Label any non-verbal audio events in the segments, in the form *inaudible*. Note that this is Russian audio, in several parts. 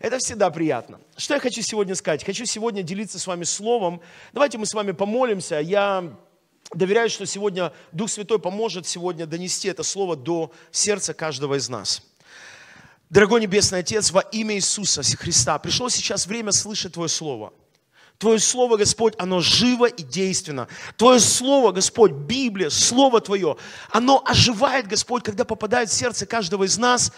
Это всегда приятно. Что я хочу сегодня сказать? Хочу сегодня делиться с вами словом. Давайте мы с вами помолимся. Я доверяю, что сегодня Дух Святой поможет сегодня донести это слово до сердца каждого из нас. Дорогой Небесный Отец, во имя Иисуса Христа, пришло сейчас время слышать Твое Слово – Твое Слово, Господь, оно живо и действенно. Твое Слово, Господь, Библия, Слово Твое, оно оживает, Господь, когда попадает в сердце каждого из нас,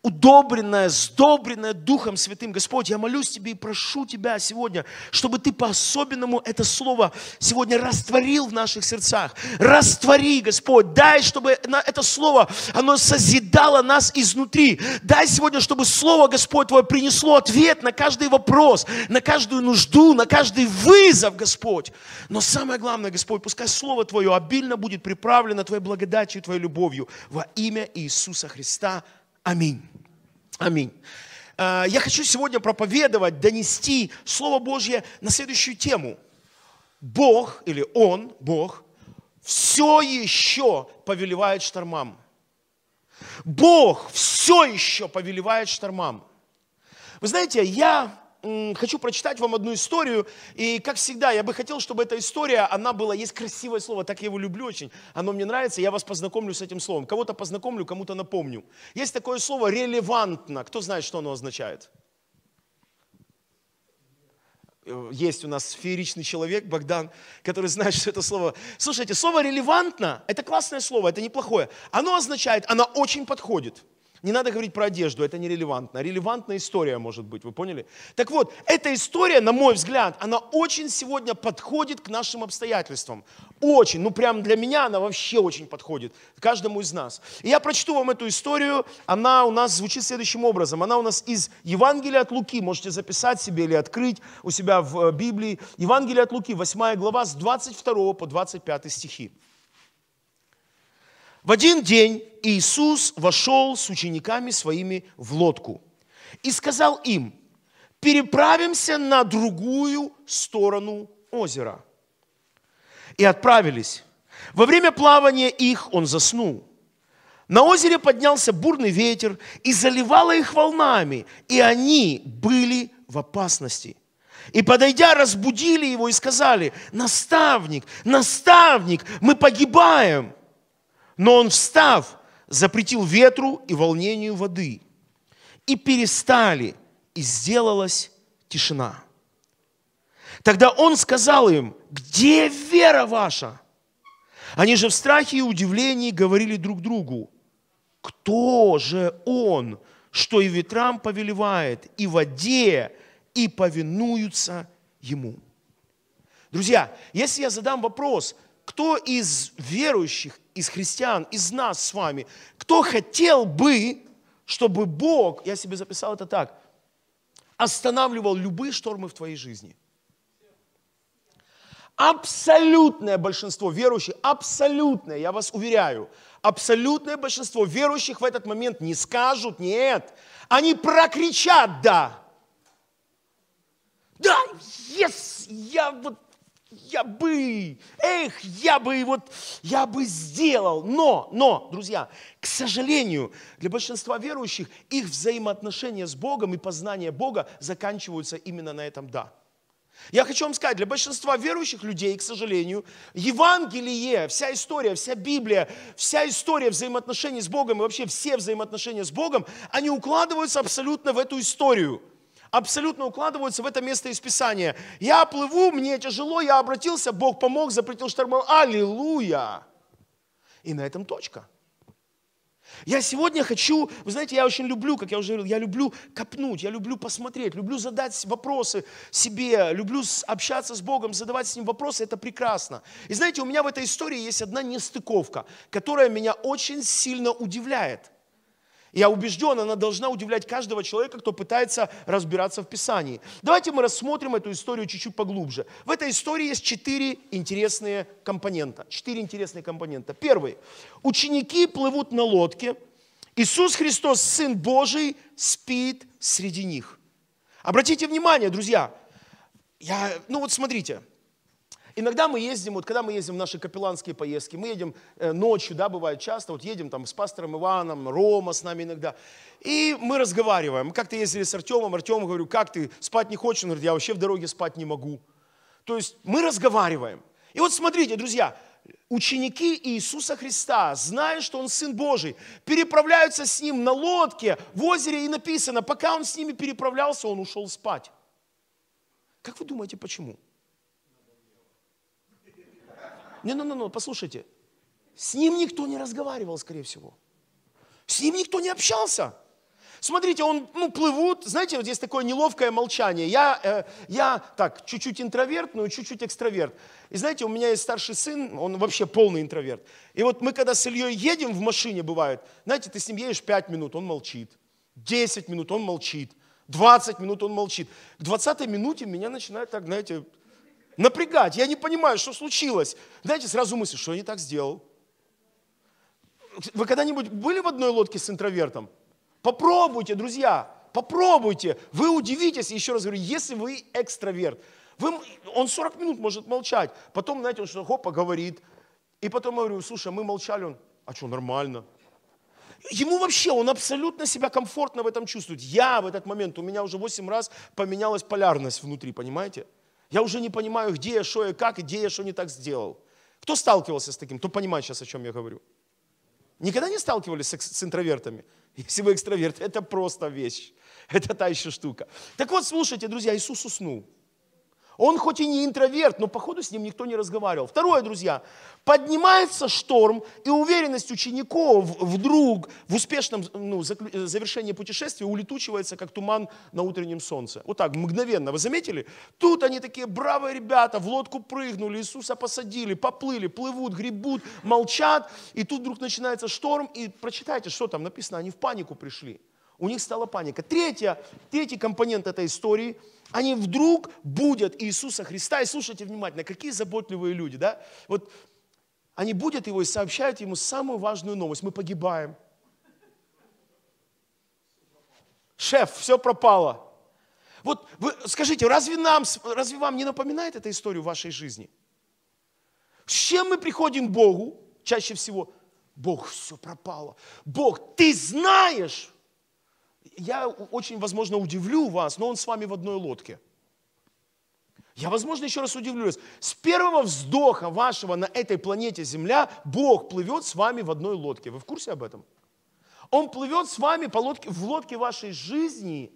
удобренное, сдобренное Духом Святым. Господь, я молюсь Тебе и прошу Тебя сегодня, чтобы Ты по-особенному это Слово сегодня растворил в наших сердцах. Раствори, Господь, дай, чтобы это Слово, оно созидало нас изнутри. Дай сегодня, чтобы Слово, Господь, Твое принесло ответ на каждый вопрос, на каждую нужду, на каждую каждый вызов, Господь. Но самое главное, Господь, пускай Слово Твое обильно будет приправлено Твоей благодатью и Твоей любовью во имя Иисуса Христа. Аминь. Аминь. А, я хочу сегодня проповедовать, донести Слово Божье на следующую тему. Бог или Он, Бог, все еще повелевает штормам. Бог все еще повелевает штормам. Вы знаете, я хочу прочитать вам одну историю, и, как всегда, я бы хотел, чтобы эта история, она была, есть красивое слово, так я его люблю очень, оно мне нравится, я вас познакомлю с этим словом, кого-то познакомлю, кому-то напомню. Есть такое слово «релевантно», кто знает, что оно означает? Э, есть у нас фееричный человек, Богдан, который знает, что это слово. Слушайте, слово «релевантно» – это классное слово, это неплохое. Оно означает, оно очень подходит – не надо говорить про одежду, это нерелевантно. Релевантная история может быть, вы поняли? Так вот, эта история, на мой взгляд, она очень сегодня подходит к нашим обстоятельствам. Очень, ну прям для меня она вообще очень подходит, каждому из нас. И я прочту вам эту историю, она у нас звучит следующим образом. Она у нас из Евангелия от Луки, можете записать себе или открыть у себя в э, Библии. Евангелие от Луки, 8 глава, с 22 по 25 стихи. В один день Иисус вошел с учениками своими в лодку и сказал им, переправимся на другую сторону озера. И отправились. Во время плавания их он заснул. На озере поднялся бурный ветер и заливало их волнами, и они были в опасности. И, подойдя, разбудили его и сказали, «Наставник, наставник, мы погибаем!» Но он, встав, запретил ветру и волнению воды. И перестали, и сделалась тишина. Тогда он сказал им, где вера ваша? Они же в страхе и удивлении говорили друг другу, кто же он, что и ветрам повелевает, и воде, и повинуются ему. Друзья, если я задам вопрос, кто из верующих, из христиан, из нас с вами, кто хотел бы, чтобы Бог, я себе записал это так, останавливал любые штормы в твоей жизни. Абсолютное большинство верующих, абсолютное, я вас уверяю, абсолютное большинство верующих в этот момент не скажут «нет», они прокричат «да». Да, yes, я вот я бы, эх, я бы, вот, я бы сделал. Но, но, друзья, к сожалению, для большинства верующих их взаимоотношения с Богом и познание Бога заканчиваются именно на этом «да». Я хочу вам сказать, для большинства верующих людей, к сожалению, Евангелие, вся история, вся Библия, вся история взаимоотношений с Богом и вообще все взаимоотношения с Богом, они укладываются абсолютно в эту историю – абсолютно укладываются в это место из Писания. Я плыву, мне тяжело, я обратился, Бог помог, запретил шторм, Аллилуйя! И на этом точка. Я сегодня хочу, вы знаете, я очень люблю, как я уже говорил, я люблю копнуть, я люблю посмотреть, люблю задать вопросы себе, люблю общаться с Богом, задавать с Ним вопросы, это прекрасно. И знаете, у меня в этой истории есть одна нестыковка, которая меня очень сильно удивляет – я убежден, она должна удивлять каждого человека, кто пытается разбираться в Писании. Давайте мы рассмотрим эту историю чуть-чуть поглубже. В этой истории есть четыре интересные компонента. Четыре интересные компонента. Первый. Ученики плывут на лодке. Иисус Христос, Сын Божий, спит среди них. Обратите внимание, друзья. Я, ну вот смотрите, Иногда мы ездим, вот когда мы ездим в наши капелланские поездки, мы едем э, ночью, да, бывает часто, вот едем там с пастором Иваном, Рома с нами иногда, и мы разговариваем. Мы как-то ездили с Артемом, Артем говорю, как ты, спать не хочешь? Он говорит, я вообще в дороге спать не могу. То есть мы разговариваем. И вот смотрите, друзья, ученики Иисуса Христа, зная, что Он Сын Божий, переправляются с Ним на лодке в озере, и написано, пока Он с ними переправлялся, Он ушел спать. Как вы думаете, почему? Не, ну, ну, ну, послушайте. С ним никто не разговаривал, скорее всего. С ним никто не общался. Смотрите, он, ну, плывут, знаете, вот здесь такое неловкое молчание. Я, э, я так, чуть-чуть интроверт, но ну чуть-чуть экстраверт. И знаете, у меня есть старший сын, он вообще полный интроверт. И вот мы, когда с Ильей едем в машине, бывает, знаете, ты с ним едешь 5 минут, он молчит. 10 минут он молчит. 20 минут он молчит. К 20 минуте меня начинает так, знаете, напрягать. Я не понимаю, что случилось. Знаете, сразу мысль, что я не так сделал. Вы когда-нибудь были в одной лодке с интровертом? Попробуйте, друзья, попробуйте. Вы удивитесь, еще раз говорю, если вы экстраверт. Вы, он 40 минут может молчать, потом, знаете, он что-то хопа говорит. И потом я говорю, слушай, мы молчали, он, а что, нормально. Ему вообще, он абсолютно себя комфортно в этом чувствует. Я в этот момент, у меня уже 8 раз поменялась полярность внутри, понимаете? Я уже не понимаю, где я, что я, как, где я, что не так сделал. Кто сталкивался с таким, кто понимает сейчас, о чем я говорю. Никогда не сталкивались с, с интровертами? *laughs* Если вы экстраверт, это просто вещь. *laughs* Это та еще штука. Так вот, слушайте, друзья, Иисус уснул. Он хоть и не интроверт, но походу с ним никто не разговаривал. Второе, друзья, поднимается шторм, и уверенность учеников вдруг в успешном ну, э, завершении путешествия улетучивается, как туман на утреннем солнце. Вот так, мгновенно. Вы заметили? Тут они такие бравые ребята, в лодку прыгнули, Иисуса посадили, поплыли, плывут, гребут, молчат, и тут вдруг начинается шторм, и прочитайте, что там написано, они в панику пришли у них стала паника. Третья, третий компонент этой истории – они вдруг будят Иисуса Христа, и слушайте внимательно, какие заботливые люди, да? Вот они будут его и сообщают ему самую важную новость. Мы погибаем. Шеф, все пропало. Вот вы скажите, разве, нам, разве вам не напоминает эта история в вашей жизни? С чем мы приходим к Богу чаще всего? Бог, все пропало. Бог, ты знаешь, я очень, возможно, удивлю вас, но он с вами в одной лодке. Я, возможно, еще раз удивлюсь. С первого вздоха вашего на этой планете Земля Бог плывет с вами в одной лодке. Вы в курсе об этом? Он плывет с вами по лодке, в лодке вашей жизни,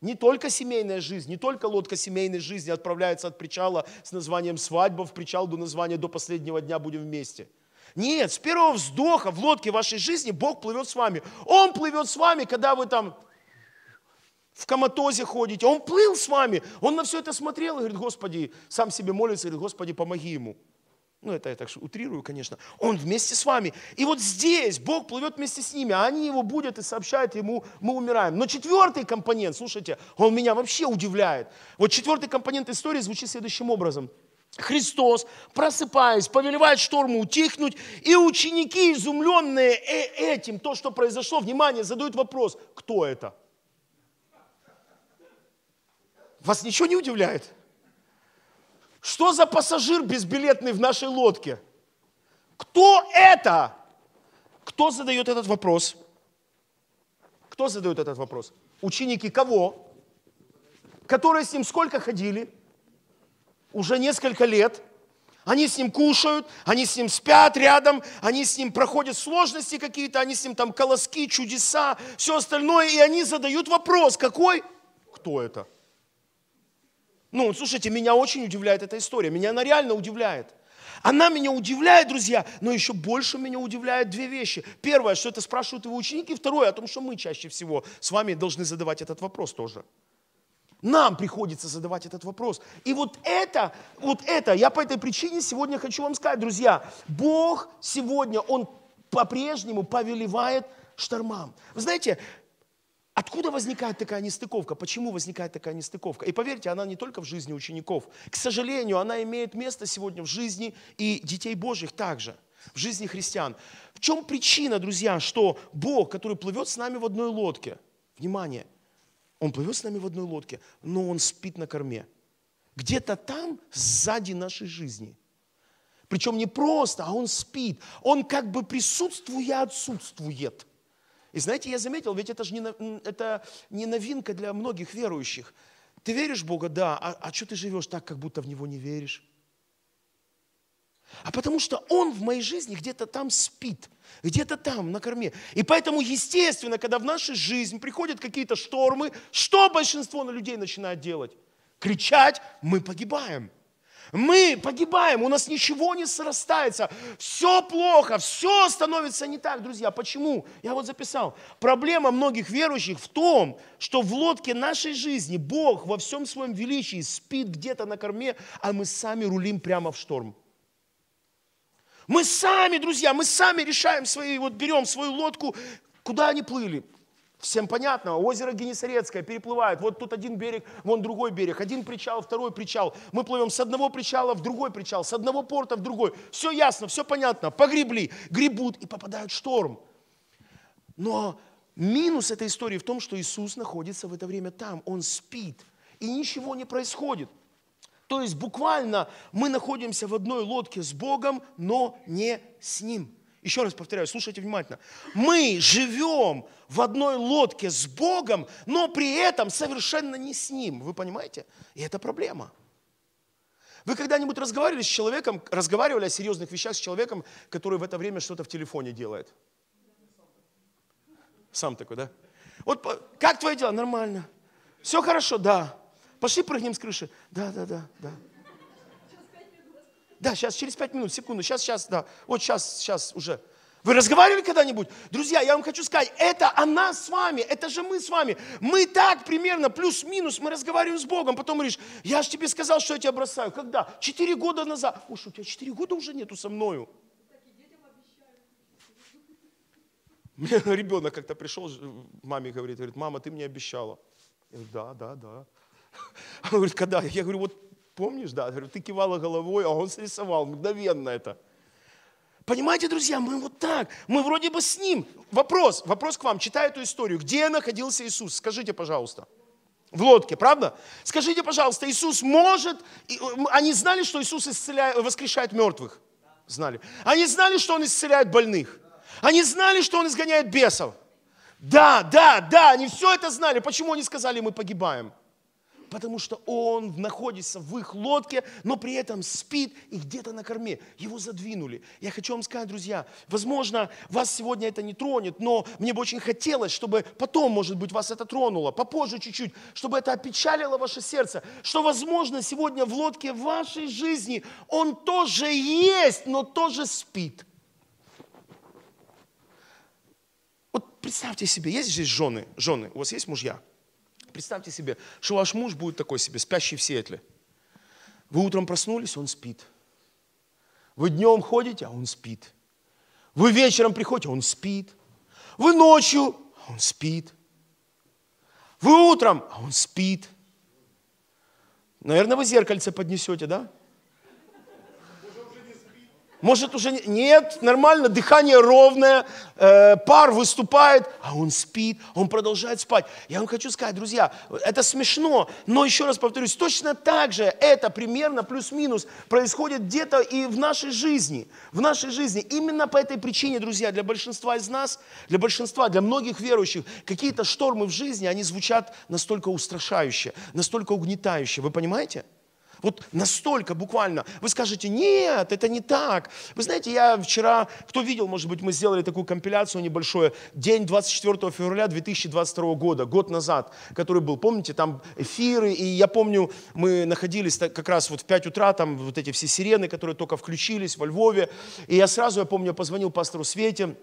не только семейная жизнь, не только лодка семейной жизни отправляется от причала с названием «Свадьба» в причал до названия «До последнего дня будем вместе». – нет, с первого вздоха в лодке вашей жизни Бог плывет с вами. Он плывет с вами, когда вы там в коматозе ходите. Он плыл с вами. Он на все это смотрел и говорит, Господи, сам себе молится, говорит, Господи, помоги ему. Ну, это я так утрирую, конечно. Он вместе с вами. И вот здесь Бог плывет вместе с ними, а они его будут и сообщают ему, мы умираем. Но четвертый компонент, слушайте, он меня вообще удивляет. Вот четвертый компонент истории звучит следующим образом – Христос, просыпаясь, повелевает шторму утихнуть, и ученики, изумленные э, этим, то, что произошло, внимание, задают вопрос, кто это? Вас ничего не удивляет? Что за пассажир безбилетный в нашей лодке? Кто это? Кто задает этот вопрос? Кто задает этот вопрос? Ученики кого? Которые с ним сколько ходили? уже несколько лет. Они с ним кушают, они с ним спят рядом, они с ним проходят сложности какие-то, они с ним там колоски, чудеса, все остальное, и они задают вопрос, какой? Кто это? Ну, слушайте, меня очень удивляет эта история, меня она реально удивляет. Она меня удивляет, друзья, но еще больше меня удивляют две вещи. Первое, что это спрашивают его ученики, второе, о том, что мы чаще всего с вами должны задавать этот вопрос тоже. Нам приходится задавать этот вопрос. И вот это, вот это, я по этой причине сегодня хочу вам сказать, друзья, Бог сегодня, Он по-прежнему повелевает штормам. Вы знаете, Откуда возникает такая нестыковка? Почему возникает такая нестыковка? И поверьте, она не только в жизни учеников. К сожалению, она имеет место сегодня в жизни и детей Божьих также, в жизни христиан. В чем причина, друзья, что Бог, который плывет с нами в одной лодке, внимание, он плывет с нами в одной лодке, но он спит на корме. Где-то там, сзади нашей жизни. Причем не просто, а он спит. Он как бы присутствуя отсутствует. И знаете, я заметил, ведь это же не, это не новинка для многих верующих. Ты веришь в Бога? Да. А, а что ты живешь так, как будто в Него не веришь? а потому что он в моей жизни где-то там спит, где-то там на корме. И поэтому, естественно, когда в нашу жизнь приходят какие-то штормы, что большинство людей начинает делать? Кричать, мы погибаем. Мы погибаем, у нас ничего не срастается, все плохо, все становится не так, друзья. Почему? Я вот записал. Проблема многих верующих в том, что в лодке нашей жизни Бог во всем своем величии спит где-то на корме, а мы сами рулим прямо в шторм. Мы сами, друзья, мы сами решаем свои, вот берем свою лодку, куда они плыли. Всем понятно, озеро Генесарецкое переплывает, вот тут один берег, вон другой берег, один причал, второй причал. Мы плывем с одного причала в другой причал, с одного порта в другой. Все ясно, все понятно, погребли, гребут и попадают в шторм. Но минус этой истории в том, что Иисус находится в это время там, Он спит, и ничего не происходит – то есть буквально мы находимся в одной лодке с Богом, но не с Ним. Еще раз повторяю, слушайте внимательно. Мы живем в одной лодке с Богом, но при этом совершенно не с Ним. Вы понимаете? И это проблема. Вы когда-нибудь разговаривали с человеком, разговаривали о серьезных вещах с человеком, который в это время что-то в телефоне делает? Сам такой, да? Вот как твои дела? Нормально. Все хорошо, да. Пошли прыгнем с крыши. Да, да, да, да. Да, сейчас, через пять минут, секунду, сейчас, сейчас, да. Вот сейчас, сейчас уже. Вы разговаривали когда-нибудь? Друзья, я вам хочу сказать, это она с вами, это же мы с вами. Мы так примерно, плюс-минус, мы разговариваем с Богом. Потом говоришь, я же тебе сказал, что я тебя бросаю. Когда? Четыре года назад. Ой, что, у тебя четыре года уже нету со мною. Мне *laughs* ребенок как-то пришел, маме говорит, говорит, мама, ты мне обещала. Я говорю, да, да, да. Он говорит, когда? Я говорю, вот помнишь, да? Я говорю, ты кивала головой, а он срисовал мгновенно это. Понимаете, друзья, мы вот так, мы вроде бы с ним. Вопрос, вопрос к вам, читая эту историю, где находился Иисус? Скажите, пожалуйста. В лодке, правда? Скажите, пожалуйста, Иисус может... Э, они знали, что Иисус исцеляет, воскрешает мертвых? Знали. Они знали, что Он исцеляет больных? Они знали, что Он изгоняет бесов? Да, да, да, они все это знали. Почему они сказали, мы погибаем? потому что он находится в их лодке, но при этом спит и где-то на корме. Его задвинули. Я хочу вам сказать, друзья, возможно, вас сегодня это не тронет, но мне бы очень хотелось, чтобы потом, может быть, вас это тронуло, попозже чуть-чуть, чтобы это опечалило ваше сердце, что, возможно, сегодня в лодке вашей жизни он тоже есть, но тоже спит. Вот представьте себе, есть здесь жены, жены, у вас есть мужья – Представьте себе, что ваш муж будет такой себе, спящий в Сиэтле. Вы утром проснулись, он спит. Вы днем ходите, а он спит. Вы вечером приходите, он спит. Вы ночью, а он спит. Вы утром, а он спит. Наверное, вы зеркальце поднесете, да? Может уже нет, нормально, дыхание ровное, э, пар выступает, а он спит, он продолжает спать. Я вам хочу сказать, друзья, это смешно, но еще раз повторюсь, точно так же это примерно плюс-минус происходит где-то и в нашей жизни, в нашей жизни. Именно по этой причине, друзья, для большинства из нас, для большинства, для многих верующих, какие-то штормы в жизни, они звучат настолько устрашающе, настолько угнетающе. Вы понимаете? Вот настолько буквально. Вы скажете, нет, это не так. Вы знаете, я вчера, кто видел, может быть, мы сделали такую компиляцию небольшую, день 24 февраля 2022 года, год назад, который был, помните, там эфиры, и я помню, мы находились как раз вот в 5 утра, там вот эти все сирены, которые только включились во Львове, и я сразу, я помню, я позвонил пастору Свете,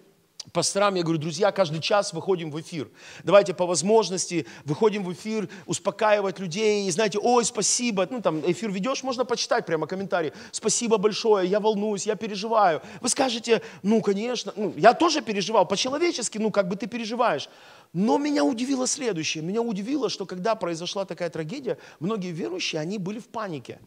пасторам, я говорю, друзья, каждый час выходим в эфир. Давайте по возможности выходим в эфир, успокаивать людей. И знаете, ой, спасибо, ну там эфир ведешь, можно почитать прямо комментарии. Спасибо большое, я волнуюсь, я переживаю. Вы скажете, ну, конечно, ну, я тоже переживал, по-человечески, ну, как бы ты переживаешь. Но меня удивило следующее. Меня удивило, что когда произошла такая трагедия, многие верующие, они были в панике.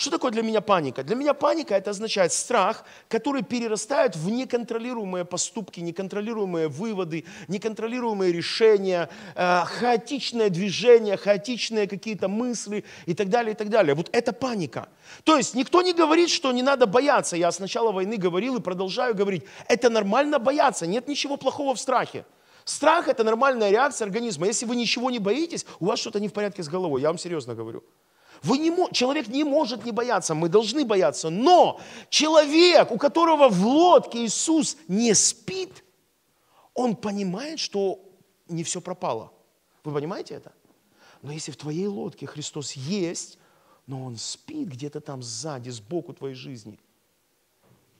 Что такое для меня паника? Для меня паника это означает страх, который перерастает в неконтролируемые поступки, неконтролируемые выводы, неконтролируемые решения, э, хаотичное движение, хаотичные какие-то мысли и так далее, и так далее. Вот это паника. То есть никто не говорит, что не надо бояться. Я с начала войны говорил и продолжаю говорить. Это нормально бояться, нет ничего плохого в страхе. Страх – это нормальная реакция организма. Если вы ничего не боитесь, у вас что-то не в порядке с головой, я вам серьезно говорю. Вы не, человек не может не бояться, мы должны бояться. Но человек, у которого в лодке Иисус не спит, он понимает, что не все пропало. Вы понимаете это? Но если в твоей лодке Христос есть, но он спит где-то там сзади, сбоку твоей жизни,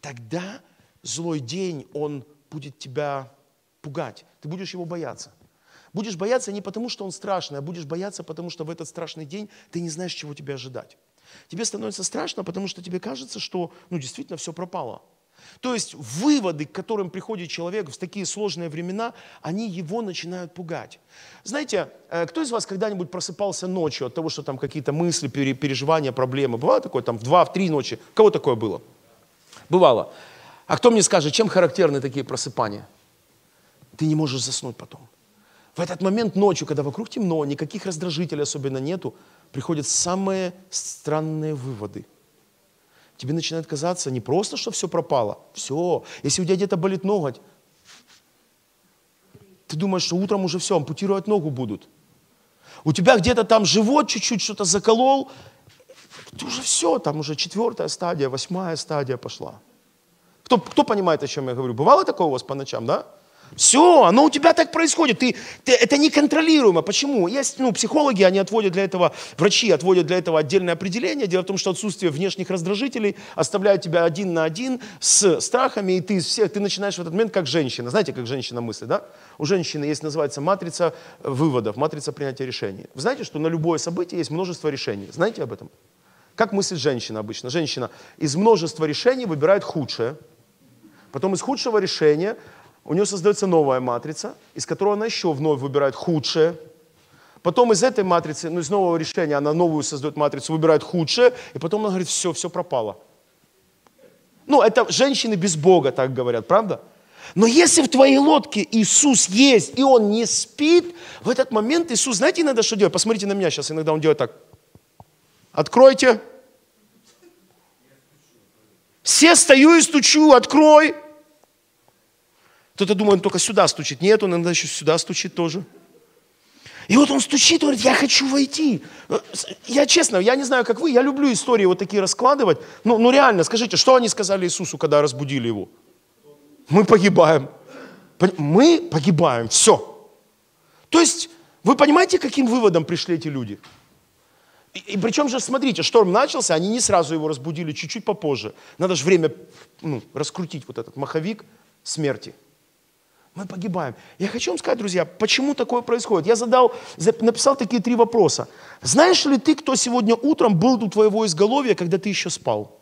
тогда злой день, он будет тебя пугать, ты будешь его бояться. Будешь бояться не потому, что он страшный, а будешь бояться, потому что в этот страшный день ты не знаешь, чего тебя ожидать. Тебе становится страшно, потому что тебе кажется, что ну, действительно все пропало. То есть выводы, к которым приходит человек в такие сложные времена, они его начинают пугать. Знаете, э, кто из вас когда-нибудь просыпался ночью от того, что там какие-то мысли, переживания, проблемы? Бывало такое там в два, в три ночи? кого такое было? Бывало. А кто мне скажет, чем характерны такие просыпания? Ты не можешь заснуть потом. В этот момент ночью, когда вокруг темно, никаких раздражителей особенно нету, приходят самые странные выводы. Тебе начинает казаться не просто, что все пропало, все. Если у тебя где-то болит ноготь, ты думаешь, что утром уже все, ампутировать ногу будут. У тебя где-то там живот чуть-чуть что-то заколол, ты уже все, там уже четвертая стадия, восьмая стадия пошла. Кто, кто понимает, о чем я говорю? Бывало такое у вас по ночам, да? Все, оно у тебя так происходит. Ты, ты, это неконтролируемо. Почему? Есть, ну, психологи, они отводят для этого, врачи отводят для этого отдельное определение. Дело в том, что отсутствие внешних раздражителей оставляет тебя один на один с страхами, и ты из всех, ты начинаешь в этот момент как женщина. Знаете, как женщина мысли, да? У женщины есть, называется, матрица выводов, матрица принятия решений. Вы знаете, что на любое событие есть множество решений? Знаете об этом? Как мыслит женщина обычно? Женщина из множества решений выбирает худшее, потом из худшего решения у нее создается новая матрица, из которой она еще вновь выбирает худшее. Потом из этой матрицы, ну, из нового решения она новую создает матрицу, выбирает худшее, и потом она говорит, все, все пропало. Ну, это женщины без Бога так говорят, правда? Но если в твоей лодке Иисус есть, и Он не спит, в этот момент Иисус, знаете, иногда что делает? Посмотрите на меня сейчас, иногда Он делает так. Откройте. Все стою и стучу, открой. Кто-то думает, он только сюда стучит. Нет, он иногда еще сюда стучит тоже. И вот он стучит, он говорит, я хочу войти. Э, я честно, я не знаю, как вы, я люблю истории вот такие раскладывать. Ну, ну реально, скажите, что они сказали Иисусу, когда разбудили его? Мы погибаем. Мы погибаем, все. То есть, вы понимаете, каким выводом пришли эти люди? И, и причем же, смотрите, шторм начался, они не сразу его разбудили, чуть-чуть попозже. Надо же время ну, раскрутить вот этот маховик смерти. Мы погибаем. Я хочу вам сказать, друзья, почему такое происходит. Я задал, написал такие три вопроса. Знаешь ли ты, кто сегодня утром был у твоего изголовья, когда ты еще спал?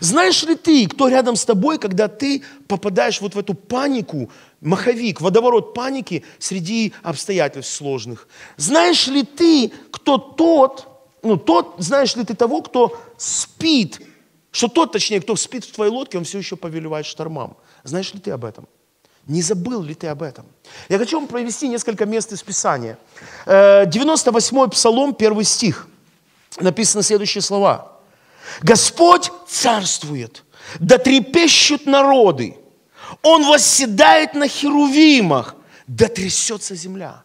Знаешь ли ты, кто рядом с тобой, когда ты попадаешь вот в эту панику, маховик, водоворот паники среди обстоятельств сложных? Знаешь ли ты, кто тот, ну тот, знаешь ли ты того, кто спит, что тот, точнее, кто спит в твоей лодке, он все еще повелевает штормам. Знаешь ли ты об этом? Не забыл ли ты об этом? Я хочу вам провести несколько мест из Писания. 98-й э, Псалом, 1 стих. Написаны следующие слова. «Господь царствует, да трепещут народы, Он восседает на херувимах, да трясется земля».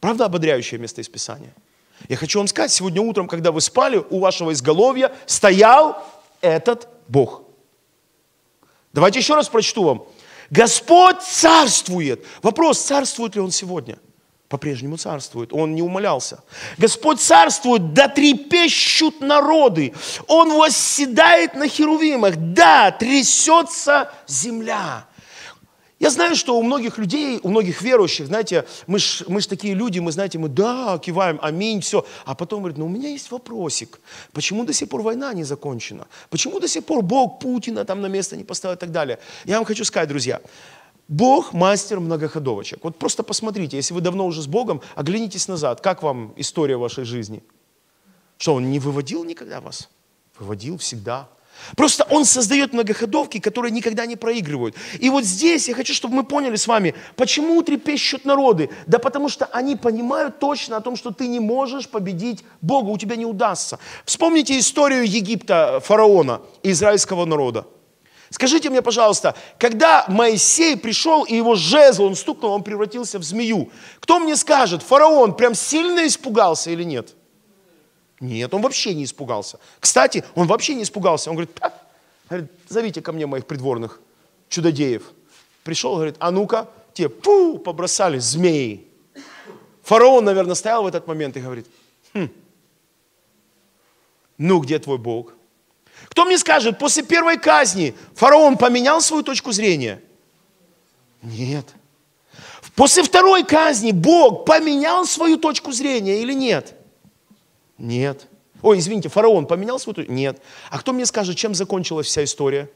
Правда ободряющее место из Писания? Я хочу вам сказать, сегодня утром, когда вы спали, у вашего изголовья стоял этот Бог. Давайте еще раз прочту вам. Господь царствует. Вопрос, царствует ли Он сегодня? По-прежнему царствует, он не умолялся. Господь царствует, да трепещут народы, он восседает на херувимах, да трясется земля. Я знаю, что у многих людей, у многих верующих, знаете, мы ж, мы такие люди, мы, знаете, мы да, киваем, аминь, все. А потом говорит, ну у меня есть вопросик, почему до сих пор война не закончена? Почему до сих пор Бог Путина там на место не поставил и так далее? Я вам хочу сказать, друзья, Бог мастер многоходовочек. Вот просто посмотрите, если вы давно уже с Богом, оглянитесь назад, как вам история вашей жизни? Что, Он не выводил никогда вас? Выводил всегда. Просто он создает многоходовки, которые никогда не проигрывают. И вот здесь я хочу, чтобы мы поняли с вами, почему трепещут народы. Да потому что они понимают точно о том, что ты не можешь победить Бога, у тебя не удастся. Вспомните историю Египта, фараона и израильского народа. Скажите мне, пожалуйста, когда Моисей пришел и его жезл, он стукнул, он превратился в змею. Кто мне скажет, фараон прям сильно испугался или нет? Нет, он вообще не испугался. Кстати, он вообще не испугался. Он говорит, а! говорит зовите ко мне моих придворных чудодеев. Пришел, говорит, а ну-ка, те, пу, побросали змеи. Фараон, наверное, стоял в этот момент и говорит, хм, ну где твой Бог? Кто мне скажет, после первой казни фараон поменял свою точку зрения? Нет. После второй казни Бог поменял свою точку зрения или нет? Нет. Ой, извините, фараон поменял свою... Нет. А кто мне скажет, чем закончилась вся история?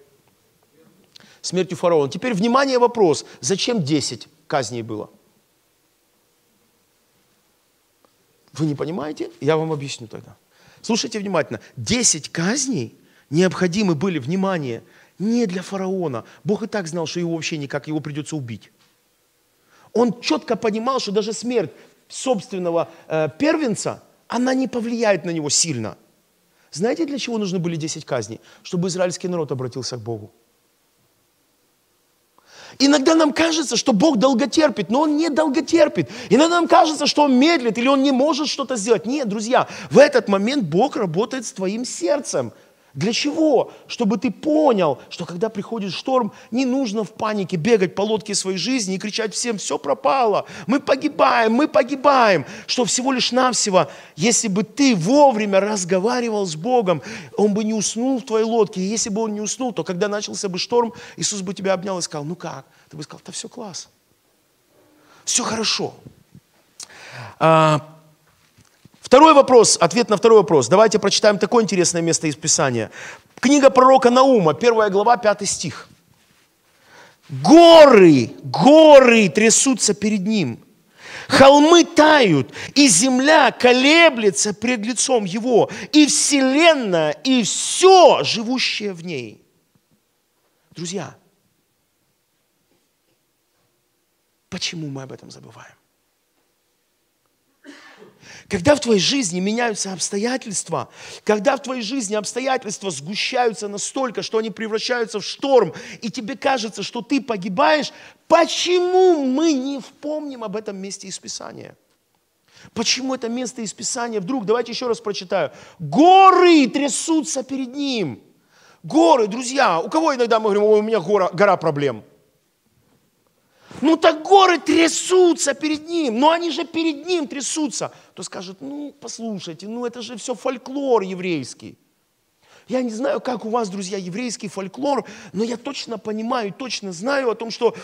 Смертью фараона. Теперь, внимание, вопрос. Зачем 10 казней было? Вы не понимаете? Я вам объясню тогда. Слушайте внимательно. 10 казней необходимы были, внимание, не для фараона. Бог и так знал, что его вообще никак, его придется убить. Он четко понимал, что даже смерть собственного э, первенца – она не повлияет на него сильно. Знаете, для чего нужны были 10 казней? Чтобы израильский народ обратился к Богу. Иногда нам кажется, что Бог долготерпит, но Он не долготерпит. Иногда нам кажется, что Он медлит или Он не может что-то сделать. Нет, друзья, в этот момент Бог работает с твоим сердцем – для чего? Чтобы ты понял, что когда приходит шторм, не нужно в панике бегать по лодке своей жизни и кричать всем, все пропало, мы погибаем, мы погибаем. Что всего лишь навсего, если бы ты вовремя разговаривал с Богом, Он бы не уснул в твоей лодке. И если бы Он не уснул, то когда начался бы шторм, Иисус бы тебя обнял и сказал, ну как? Ты бы сказал, да все класс, все хорошо. А, Второй вопрос, ответ на второй вопрос. Давайте прочитаем такое интересное место из Писания. Книга пророка Наума, первая глава, пятый стих. Горы, горы трясутся перед ним. Холмы тают, и земля колеблется пред лицом его, и вселенная, и все живущее в ней. Друзья, почему мы об этом забываем? Когда в твоей жизни меняются обстоятельства, когда в твоей жизни обстоятельства сгущаются настолько, что они превращаются в шторм, и тебе кажется, что ты погибаешь, почему мы не вспомним об этом месте из Писания? Почему это место из Писания вдруг, давайте еще раз прочитаю, горы трясутся перед ним. Горы, друзья, у кого иногда мы говорим, у меня гора, гора проблем – ну так горы трясутся перед ним, но ну они же перед ним трясутся. То скажет, ну послушайте, ну это же все фольклор еврейский. Я не знаю, как у вас, друзья, еврейский фольклор, но я точно понимаю, точно знаю о том, что...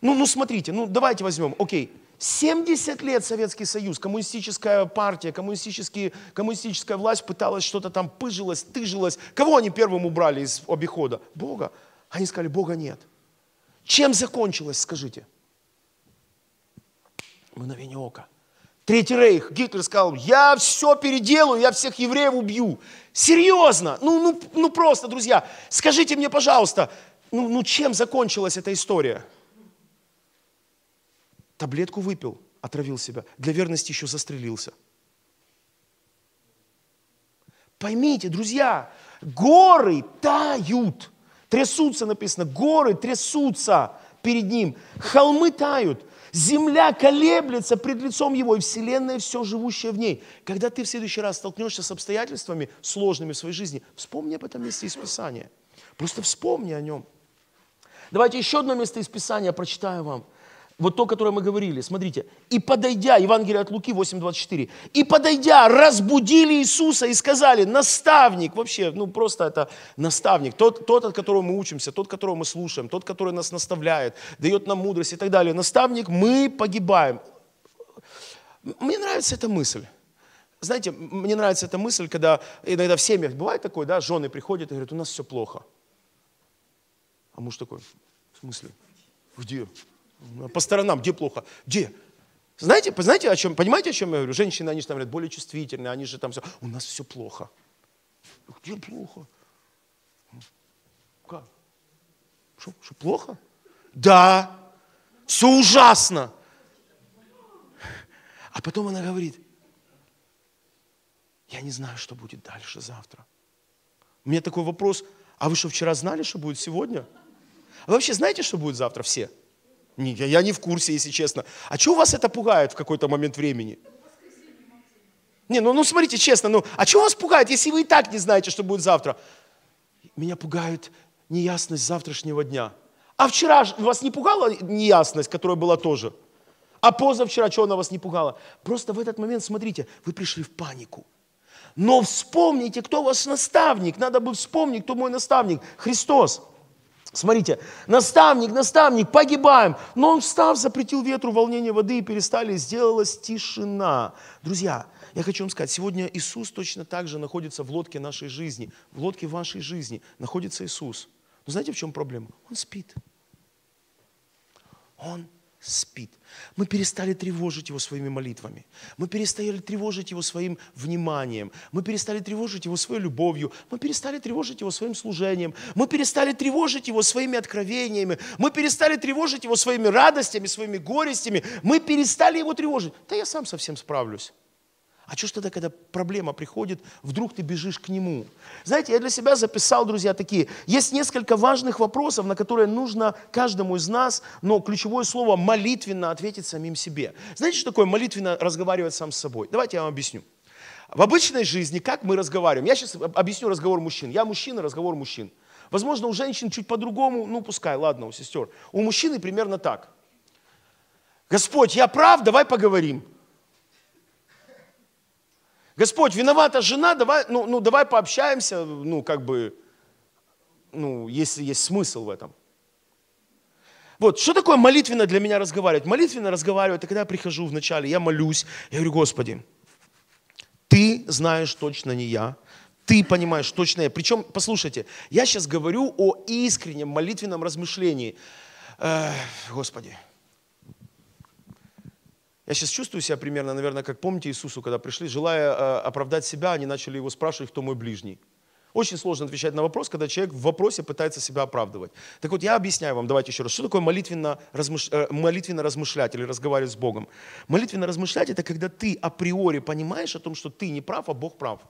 Ну, ну смотрите, ну давайте возьмем, окей, 70 лет Советский Союз, коммунистическая партия, коммунистический коммунистическая власть пыталась что-то там пыжилась, тыжилась. Кого они первым убрали из обихода? Бога. Они сказали, Бога нет. Чем закончилось, скажите? Мгновение ока. Третий рейх. Гитлер сказал, я все переделаю, я всех евреев убью. Серьезно, ну, ну, ну просто, друзья, скажите мне, пожалуйста, ну, ну чем закончилась эта история? Таблетку выпил, отравил себя, для верности еще застрелился. Поймите, друзья, горы тают – Трясутся, написано, горы трясутся перед Ним, холмы тают, земля колеблется пред лицом Его, и вселенная все живущее в ней. Когда ты в следующий раз столкнешься с обстоятельствами сложными в своей жизни, вспомни об этом месте из Писания. Просто вспомни о нем. Давайте еще одно место из Писания прочитаю вам – вот то, которое мы говорили, смотрите, и подойдя, Евангелие от Луки 8.24, и подойдя, разбудили Иисуса и сказали, наставник, вообще, ну просто это наставник, тот, тот, от которого мы учимся, тот, которого мы слушаем, тот, который нас наставляет, дает нам мудрость и так далее, наставник, мы погибаем. Мне нравится эта мысль. Знаете, мне нравится эта мысль, когда иногда в семьях бывает такое, да, жены приходят и говорят, у нас все плохо. А муж такой, в смысле? Где? по сторонам, где плохо, где? Знаете, знаете, о чем, понимаете, о чем я говорю? Женщины, они же там говорят, более чувствительные, они же там все, у нас все плохо. Где плохо? Как? Что, что плохо? Да, все ужасно. А потом она говорит, я не знаю, что будет дальше завтра. У меня такой вопрос, а вы что, вчера знали, что будет сегодня? А вы вообще знаете, что будет завтра все? Я, я не в курсе, если честно. А чего вас это пугает в какой-то момент времени? Не, ну, ну смотрите, честно, ну, а чего вас пугает, если вы и так не знаете, что будет завтра? Меня пугает неясность завтрашнего дня. А вчера вас не пугала неясность, которая была тоже? А позавчера что она вас не пугала? Просто в этот момент, смотрите, вы пришли в панику. Но вспомните, кто ваш наставник. Надо бы вспомнить, кто мой наставник. Христос. Смотрите, наставник, наставник, погибаем. Но он встав, запретил ветру волнение воды и перестали, сделалась тишина. Друзья, я хочу вам сказать, сегодня Иисус точно так же находится в лодке нашей жизни. В лодке вашей жизни находится Иисус. Но знаете, в чем проблема? Он спит. Он спит. Мы перестали тревожить его своими молитвами. Мы перестали тревожить его своим вниманием. Мы перестали тревожить его своей любовью. Мы перестали тревожить его своим служением. Мы перестали тревожить его своими откровениями. Мы перестали тревожить его своими радостями, своими горестями. Мы перестали его тревожить. Да я сам совсем справлюсь. А что ж тогда, когда проблема приходит, вдруг ты бежишь к нему? Знаете, я для себя записал, друзья, такие. Есть несколько важных вопросов, на которые нужно каждому из нас, но ключевое слово молитвенно ответить самим себе. Знаете, что такое молитвенно разговаривать сам с собой? Давайте я вам объясню. В обычной жизни, как мы разговариваем, я сейчас объясню разговор мужчин. Я мужчина, разговор мужчин. Возможно, у женщин чуть по-другому, ну пускай, ладно, у сестер. У мужчины примерно так. Господь, я прав, давай поговорим. Господь, виновата жена, давай, ну, ну давай пообщаемся, ну как бы, ну если есть смысл в этом. Вот, что такое молитвенно для меня разговаривать? Молитвенно разговаривать, это когда я прихожу вначале, я молюсь, я говорю, Господи, Ты знаешь точно не я, ты понимаешь точно я. Причем, послушайте, я сейчас говорю о искреннем молитвенном размышлении. Э, Господи, я сейчас чувствую себя примерно, наверное, как помните Иисусу, когда пришли, желая э, оправдать себя, они начали его спрашивать, кто мой ближний. Очень сложно отвечать на вопрос, когда человек в вопросе пытается себя оправдывать. Так вот, я объясняю вам, давайте еще раз, что такое молитвенно, размыш... Э, молитвенно размышлять или разговаривать с Богом. Молитвенно размышлять – это когда ты априори понимаешь о том, что ты не прав, а Бог прав.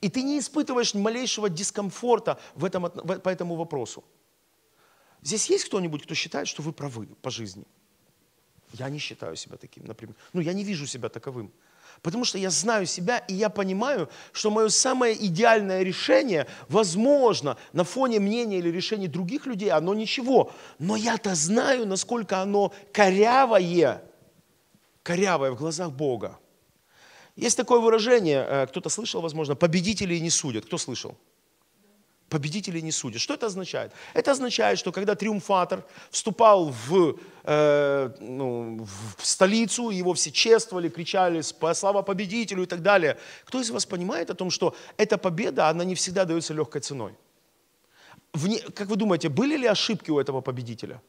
И ты не испытываешь ни малейшего дискомфорта в этом, по этому вопросу. Здесь есть кто-нибудь, кто считает, что вы правы по жизни – я не считаю себя таким, например. Ну, я не вижу себя таковым. Потому что я знаю себя, и я понимаю, что мое самое идеальное решение, возможно, на фоне мнения или решений других людей, оно ничего. Но я-то знаю, насколько оно корявое, корявое в глазах Бога. Есть такое выражение, э, кто-то слышал, возможно, победителей не судят. Кто слышал? победители не судят. Что это означает? Это означает, что когда триумфатор вступал в, э, ну, в столицу, его все чествовали, кричали «Слава победителю!» и так далее. Кто из вас понимает о том, что эта победа, она не всегда дается легкой ценой? Вне, как вы думаете, были ли ошибки у этого победителя?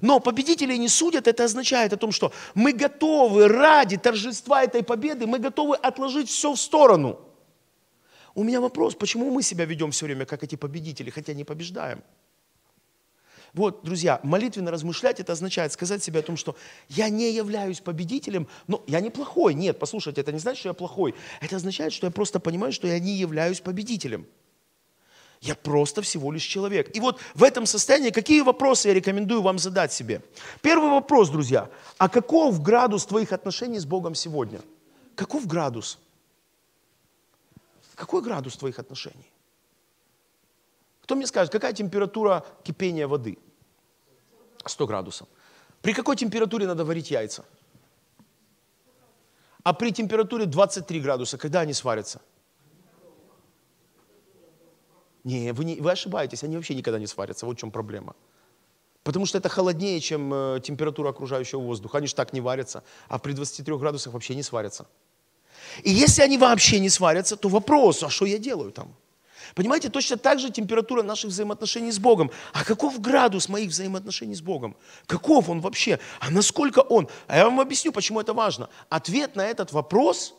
Но победители не судят, это означает о том, что мы готовы ради торжества этой победы, мы готовы отложить все в сторону – у меня вопрос, почему мы себя ведем все время, как эти победители, хотя не побеждаем? Вот, друзья, молитвенно размышлять, это означает сказать себе о том, что я не являюсь победителем, но я не плохой. Нет, послушайте, это не значит, что я плохой. Это означает, что я просто понимаю, что я не являюсь победителем. Я просто всего лишь человек. И вот в этом состоянии какие вопросы я рекомендую вам задать себе? Первый вопрос, друзья. А каков градус твоих отношений с Богом сегодня? Каков градус? Какой градус твоих отношений? Кто мне скажет, какая температура кипения воды? 100 градусов. При какой температуре надо варить яйца? А при температуре 23 градуса, когда они сварятся? Не, вы, не, вы ошибаетесь, они вообще никогда не сварятся. Вот в чем проблема. Потому что это холоднее, чем э, температура окружающего воздуха. Они же так не варятся. А при 23 градусах вообще не сварятся. И если они вообще не сварятся, то вопрос, а что я делаю там? Понимаете, точно так же температура наших взаимоотношений с Богом. А каков градус моих взаимоотношений с Богом? Каков он вообще? А насколько он? А я вам объясню, почему это важно. Ответ на этот вопрос,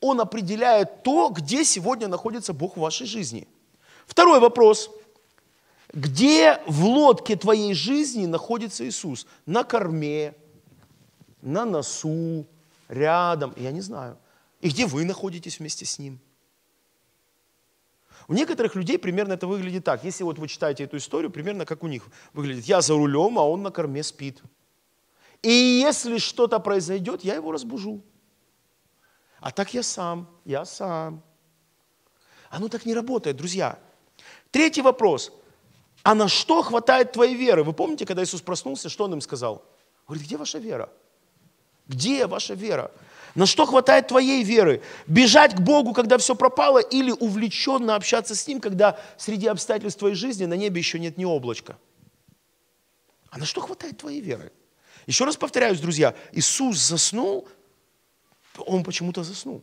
он определяет то, где сегодня находится Бог в вашей жизни. Второй вопрос. Где в лодке твоей жизни находится Иисус? На корме, на носу, рядом, я не знаю. И где вы находитесь вместе с Ним? У некоторых людей примерно это выглядит так. Если вот вы читаете эту историю, примерно как у них выглядит. Я за рулем, а он на корме спит. И если что-то произойдет, я его разбужу. А так я сам, я сам. Оно так не работает, друзья. Третий вопрос. А на что хватает твоей веры? Вы помните, когда Иисус проснулся, что он им сказал? Говорит, где ваша вера? Где ваша вера? На что хватает твоей веры? Бежать к Богу, когда все пропало, или увлеченно общаться с Ним, когда среди обстоятельств твоей жизни на небе еще нет ни облачка? А на что хватает твоей веры? Еще раз повторяюсь, друзья, Иисус заснул, он почему-то заснул.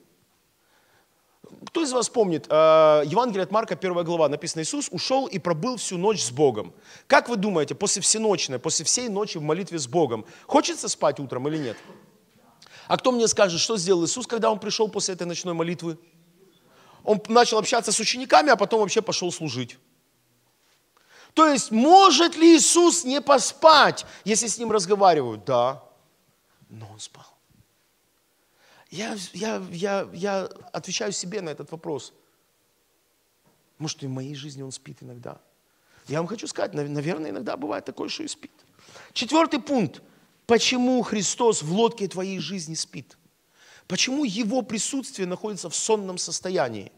Кто из вас помнит, э, Евангелие от Марка, первая глава, написано, Иисус ушел и пробыл всю ночь с Богом. Как вы думаете, после всеночной, после всей ночи в молитве с Богом, хочется спать утром или нет? Нет. А кто мне скажет, что сделал Иисус, когда он пришел после этой ночной молитвы? Он начал общаться с учениками, а потом вообще пошел служить. То есть, может ли Иисус не поспать, если с ним разговаривают? Да, но он спал. Я, я, я, я отвечаю себе на этот вопрос. Может, и в моей жизни он спит иногда. Я вам хочу сказать, наверное, иногда бывает такое, что и спит. Четвертый пункт – Почему Христос в лодке твоей жизни спит? Почему Его присутствие находится в сонном состоянии?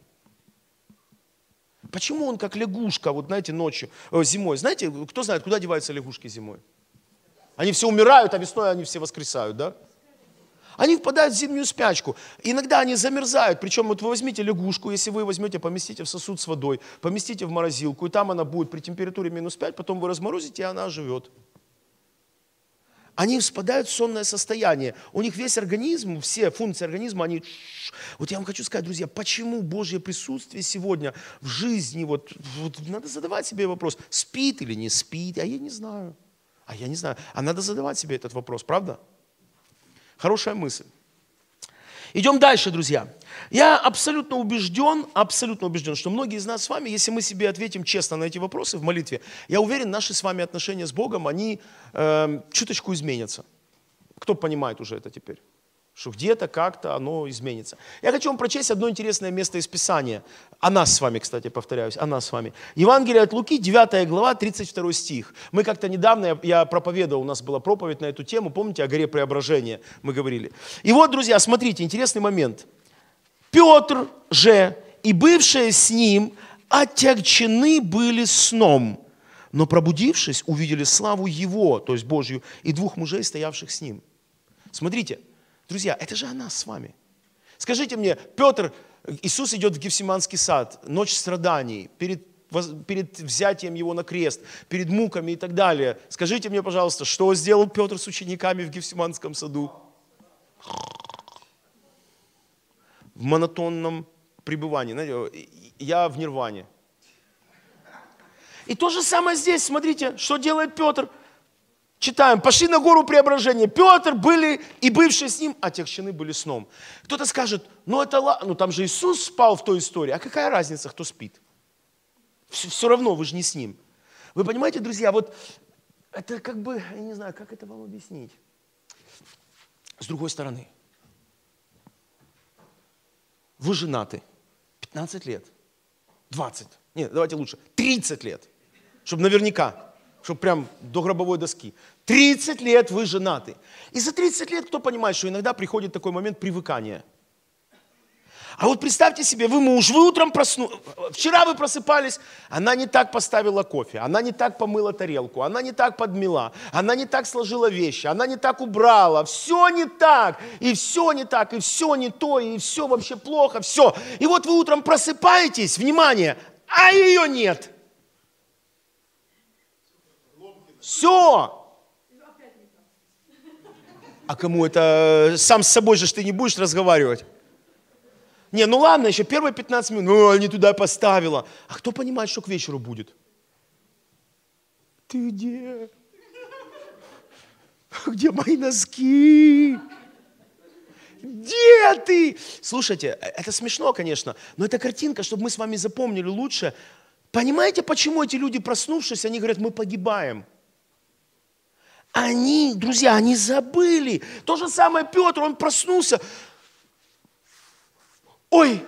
Почему он как лягушка, вот знаете, ночью, э, зимой? Знаете, кто знает, куда деваются лягушки зимой? Они все умирают, а весной они все воскресают, да? Они впадают в зимнюю спячку. Иногда они замерзают. Причем вот вы возьмите лягушку, если вы возьмете, поместите в сосуд с водой, поместите в морозилку, и там она будет при температуре минус 5, потом вы разморозите, и она живет они впадают в сонное состояние. У них весь организм, все функции организма, они... Вот я вам хочу сказать, друзья, почему Божье присутствие сегодня в жизни, вот, вот надо задавать себе вопрос, спит или не спит, а я не знаю. А я не знаю. А надо задавать себе этот вопрос, правда? Хорошая мысль. Идем дальше, друзья. Я абсолютно убежден, абсолютно убежден, что многие из нас с вами, если мы себе ответим честно на эти вопросы в молитве, я уверен, наши с вами отношения с Богом, они э, чуточку изменятся. Кто понимает уже это теперь? что где-то как-то оно изменится. Я хочу вам прочесть одно интересное место из Писания. О нас с вами, кстати, повторяюсь, о нас с вами. Евангелие от Луки, 9 глава, 32 стих. Мы как-то недавно, я, проповедовал, у нас была проповедь на эту тему, помните, о горе преображения мы говорили. И вот, друзья, смотрите, интересный момент. Петр же и бывшие с ним отягчены были сном, но пробудившись, увидели славу его, то есть Божью, и двух мужей, стоявших с ним. Смотрите, Друзья, это же она с вами. Скажите мне, Петр, Иисус идет в Гефсиманский сад, ночь страданий, перед, перед взятием его на крест, перед муками и так далее. Скажите мне, пожалуйста, что сделал Петр с учениками в Гефсиманском саду? В монотонном пребывании. Знаете, я в нирване. И то же самое здесь, смотрите, что делает Петр – Читаем, пошли на гору преображения. Петр были и бывшие с ним отягчены а были сном. Кто-то скажет, ну это ладно, ну там же Иисус спал в той истории. А какая разница, кто спит? Все, все равно вы же не с ним. Вы понимаете, друзья, вот это как бы, я не знаю, как это вам объяснить. С другой стороны, вы женаты 15 лет, 20, нет, давайте лучше, 30 лет, чтобы наверняка чтобы прям до гробовой доски. 30 лет вы женаты. И за 30 лет кто понимает, что иногда приходит такой момент привыкания. А вот представьте себе, вы муж, вы утром проснулись, вчера вы просыпались, она не так поставила кофе, она не так помыла тарелку, она не так подмела, она не так сложила вещи, она не так убрала, все не так, и все не так, и все не то, и все вообще плохо, все. И вот вы утром просыпаетесь, внимание, а ее нет – Все! А кому это? Э, сам с собой же ты не будешь разговаривать. Не, ну ладно, еще первые 15 минут, ну, не туда поставила. А кто понимает, что к вечеру будет? Ты где? *laughs* Где мои носки? Где ты? Слушайте, э, это смешно, конечно, но эта картинка, чтобы мы с вами запомнили лучше. Понимаете, почему эти люди, проснувшись, они говорят, мы погибаем? Они, друзья, они забыли. То же самое Петр, он проснулся. Ой,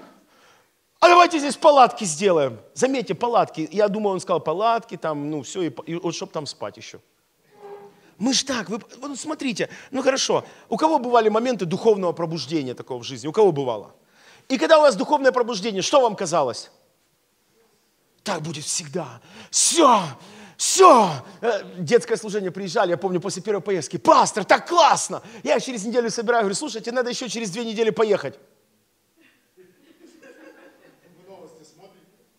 а давайте здесь палатки сделаем. Заметьте, палатки. Я думаю, он сказал палатки, там, ну, все, и, и вот чтобы там спать еще. Мы ж так, вы, вот смотрите, ну хорошо, у кого бывали моменты духовного пробуждения такого в жизни? У кого бывало? И когда у вас духовное пробуждение, что вам казалось? Так будет всегда. Все, все, э, детское служение приезжали, я помню, после первой поездки, пастор, так классно, я через неделю собираю, говорю, слушайте, надо еще через две недели поехать.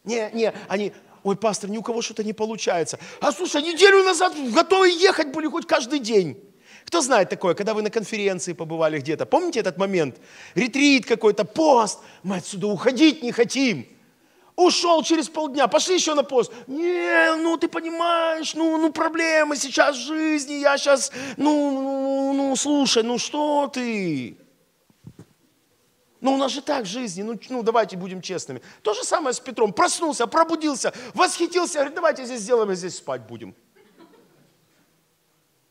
Не, не, они, ой, пастор, ни у кого что-то не получается. А слушай, неделю назад готовы ехать были хоть каждый день. Кто знает такое, когда вы на конференции побывали где-то? Помните этот момент? Ретрит какой-то, пост. Мы отсюда уходить не хотим. Ушел через полдня, пошли еще на пост. Не, ну ты понимаешь, ну, ну проблемы сейчас в жизни, я сейчас, ну, ну, ну слушай, ну что ты? Ну у нас же так в жизни, ну, ну давайте будем честными. То же самое с Петром. Проснулся, пробудился, восхитился, говорит, давайте здесь сделаем, здесь спать будем.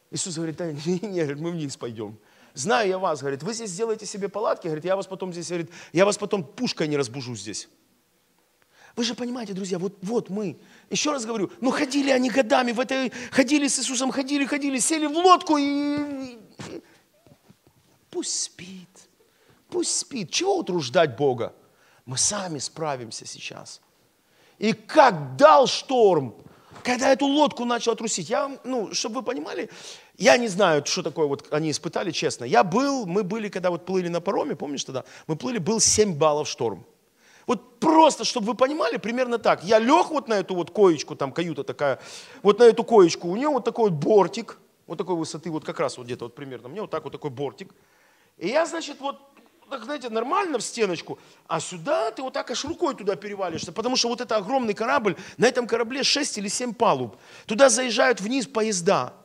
Иисус говорит, да, *laughs* не, не, мы вниз пойдем. Знаю я вас, говорит, вы здесь сделаете себе палатки, говорит, я вас потом здесь, говорит, я вас потом пушкой не разбужу здесь. Вы же понимаете, друзья, вот, вот мы. Еще раз говорю, ну ходили они годами в этой, ходили с Иисусом, ходили, ходили, сели в лодку и... Пусть спит, пусть спит. Чего утруждать Бога? Мы сами справимся сейчас. И как дал шторм, когда эту лодку начал трусить. Я вам, ну, чтобы вы понимали, я не знаю, что такое вот они испытали, честно. Я был, мы были, когда вот плыли на пароме, помнишь тогда? Мы плыли, был 7 баллов шторм. Вот просто, чтобы вы понимали, примерно так. Я лег вот на эту вот коечку, там каюта такая, вот на эту коечку, у нее вот такой вот бортик, вот такой высоты, вот как раз вот где-то вот примерно, у меня вот так вот такой бортик. И я, значит, вот так, знаете, нормально в стеночку, а сюда ты вот так аж рукой туда перевалишься, потому что вот это огромный корабль, на этом корабле 6 или 7 палуб. Туда заезжают вниз поезда.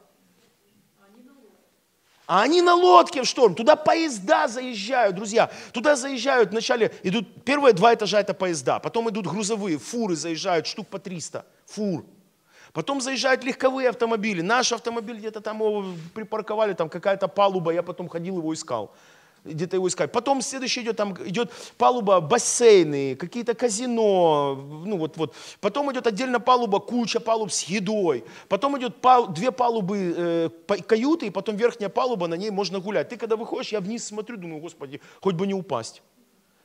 А они на лодке в шторм, туда поезда заезжают, друзья. Туда заезжают вначале, идут, первые два этажа это поезда, потом идут грузовые, фуры заезжают, штук по 300, фур. Потом заезжают легковые автомобили. Наш автомобиль где-то там его припарковали, там какая-то палуба, я потом ходил его искал где-то его искать. Потом следующий идет, там идет палуба бассейны, какие-то казино, ну вот, вот. Потом идет отдельно палуба, куча палуб с едой. Потом идет пал, две палубы э, каюты, и потом верхняя палуба, на ней можно гулять. Ты когда выходишь, я вниз смотрю, думаю, господи, хоть бы не упасть.